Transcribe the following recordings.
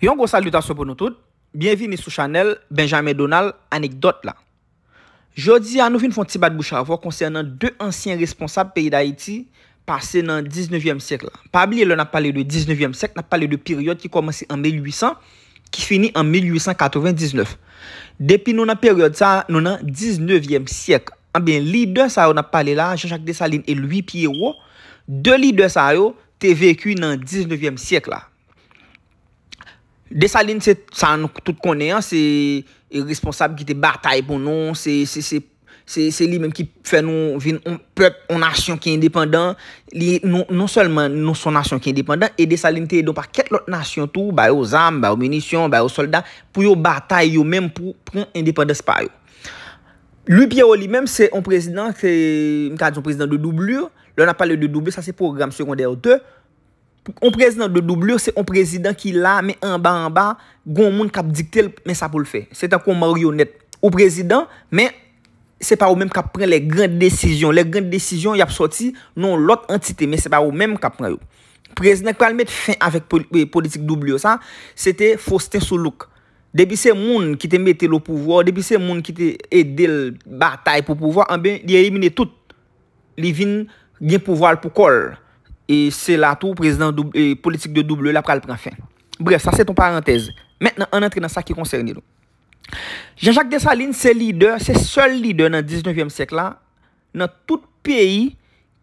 Yon gwa saluta sou pou nou tout, bienvini sou chanel, Benjamin Donald, anekdot la. Jodi anou fin fon tibad boucha avwa konsen nan de ansyen responsab peyi da Haiti pase nan 19e siyek la. Pabli elon nan pale de 19e siyek, nan pale de peryode ki komanse en 1800, ki fini en 1899. Depi nou nan peryode sa, nou nan 19e siyek. Anben, ah li dè sa yo nan pale la, Jean-Jacques Dessalines et lui piye ou, de li dè sa yo, te vekwi nan 19e siyek la. Desaline se sa nou tout konen, se responsable ki te batay pou nou, se li menm ki fe nou vin ou pep ou nasyon ki independant, non, non solman nou son nasyon ki independant, e Desaline te edon pa ket lot nasyon tou, ba yo zame, ba yo munisyon, ba yo soldat, pou yo batay yo menm pou pren independance pa yo. Lui Piyawo li menm se on prezident, mi ka di son prezident de doublur, lor nan pale de doublur, sa se program secondaire 2, On prezident de W, se on prezident ki la me anba anba, goun moun kap diktel, men sa pou l'fe. Se ta kon maryonet. O prezident, men, se pa ou men kap pren le grand desisyon. Le grand desisyon yap sorti, non lot entite, men se pa ou men kap pren yo. Prezident ki pal met fin avèk politik W, sa, se te fosten sou louk. Debi se moun ki te mette lo pouvwa, debi se moun ki te edel batay pou pouvwa, anbe li elimine tout li vin gen pouvwal pou kol. E se la tou prezident e politik de double, la pral pran fin. Bref, sa se ton parantez. Mèt nan an entre nan sa ki koncerni nou. Jean-Jacques Dessalines se lider, se sol lider nan 19e sèk la, nan tout peyi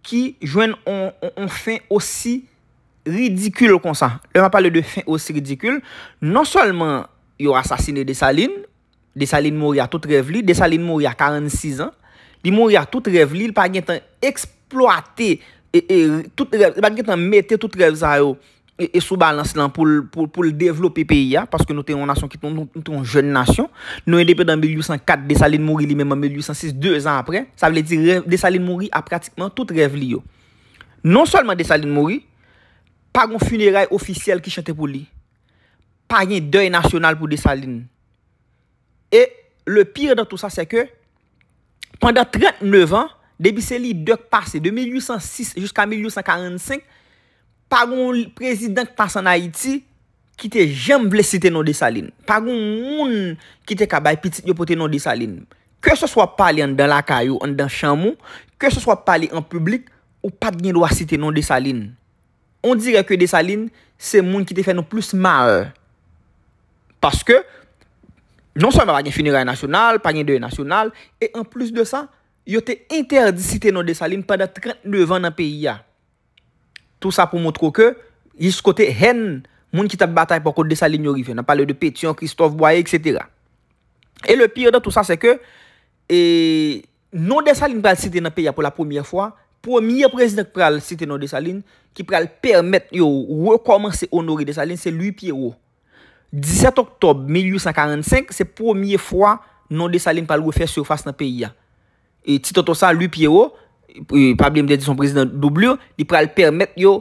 ki jwen an fin osi ridikul kon sa. Le ma pale de fin osi ridikul. Non solman yon asasine Dessalines, Dessalines mou ya tout revli, Dessalines mou ya 46 an, li mou ya tout revli, li pa gen tan eksploaté et e, tout rêve, e baki tan mette tout rêve zay yo, et e sou balans lan pou l'devlopi peyi ya, paske nou tenyon nasyon ki ton joun nasyon, nou en depèd an 1804, Desaline mouri li menman 1806, deux an apren, sa vle di Desaline mouri a pratikman tout rêve li yo. Non solman Desaline mouri, pa yon funeray ofisyel ki chante pou li, pa yon doy nasyonal pou Desaline. Et le pire dan tout sa se ke, pandan 39 an, Debi seli, dek pase, de 1806 Juska 1845 Pagoun prezident tan san Haiti Ki te jem vle site nan desaline Pagoun moun Ki te kabay piti yo pote nan desaline Ke se swa pali an dan lakayou An dan chanmou, ke se swa pali an publik Ou pat gen do a site nan desaline On direk ke desaline Se moun ki te fè nan plus mal Paske Non seman wanyen finira yon nasyonal Panyen de yon nasyonal En plus de sa yo te interdi site nan desaline pa da 39 nan peyi ya. Tout sa pou moutro ke, yis kote hen moun ki tab batay pa kote desaline yo rife, nan pale yo de Petion, Christophe, Boaie, etc. E le pire da tout sa se ke, non desaline pral site nan peyi ya pou la pomiye fwa, pomiye prezidek pral site nan desaline, ki pral permette yo wè komanse onori desaline, se luy piye yo. 17 oktob, 1845, se pomiye fwa nan desaline pal wè fè surface nan peyi ya. Titoto sa, lui Piero, pablèm de di son prezident doublur, li pral pèrmèk yo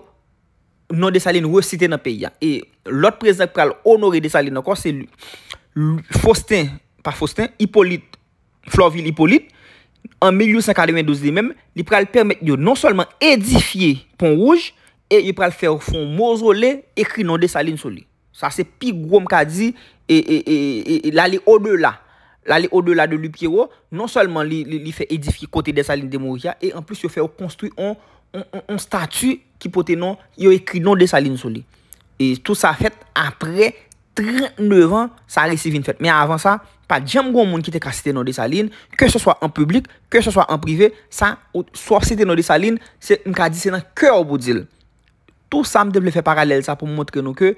non de salin resite nan peya. E lot prezident pral onore de salin nan kon, se lui Faustin, pa Faustin, Hippolyte, Florville Hippolyte, an 1892 li mèm, li pral pèrmèk yo non solman edifiye pon rouge, e li pral fèr fon mozolé, ekri non de salin soli. Sa se pi gwom ka di, e la li o de la. La li o do la de lup kero, non solman li fe edif ki kote desaline de Moria, e an plus yo fe o konstruy an statu ki pote yo ekri non desaline sou li. E tout sa fèt apre 39 ans, sa resiv in fèt. Me avan sa, pa djem gwo moun ki te kaste non desaline, ke se swa an publik, ke se swa an prive, sa swa site non desaline, mka di se nan kè ou boudil. Tout sa mde ple fè paralel sa pou mwotre nou kè,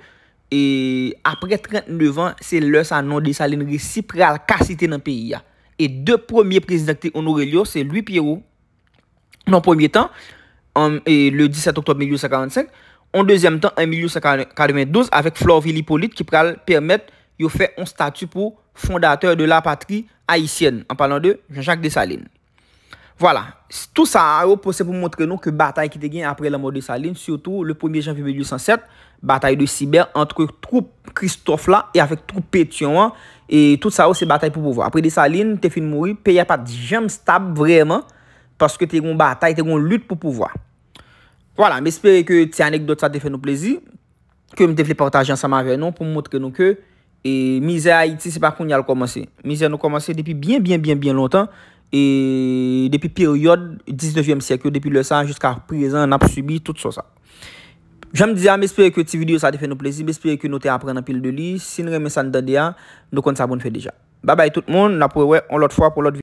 E apre 39 an, se lè sa nan Desalines, si pral kassite nan peyi ya. E dè premier prezidenti onorel yo, se lui Pierrot, nan premier tan, e le 17 octobre 1855, an deuxième tan, en 1892, avèk Flore Villipolite, ki pral permèt yo fè an statu pou fondateur de la patri Haitienne, an palan de Jean-Jacques Desalines. Wala, tout sa aro pou se pou mwontre nou ke batay ki te gen apre la mou de Saline sotou le 1er janvi 1807 batay de Siber entre troupe Kristofla e afek troupe Petion e tout sa aro se batay pou pouvo. Apre de Saline, te fin mwori, pe ya pat jam stab vreman, paske te goun batay te goun lut pou pouvo. Wala, m espere ke ti anekdot sa te fen nou plezi ke m te fle portajan sa ma venon pou mwontre nou ke mize Haiti se pa koun yal komanse mize nou komanse depi byen byen byen byen lontan E depi period 19e sekyo Depi le san jiska prezen N ap subi tout so sa Jame dize a me espere ki ti video sa te fe nou plezi Me espere ki nou te aprena pil de li Sin reme san dande ya Nou kont sa bon fe deja Babay tout moun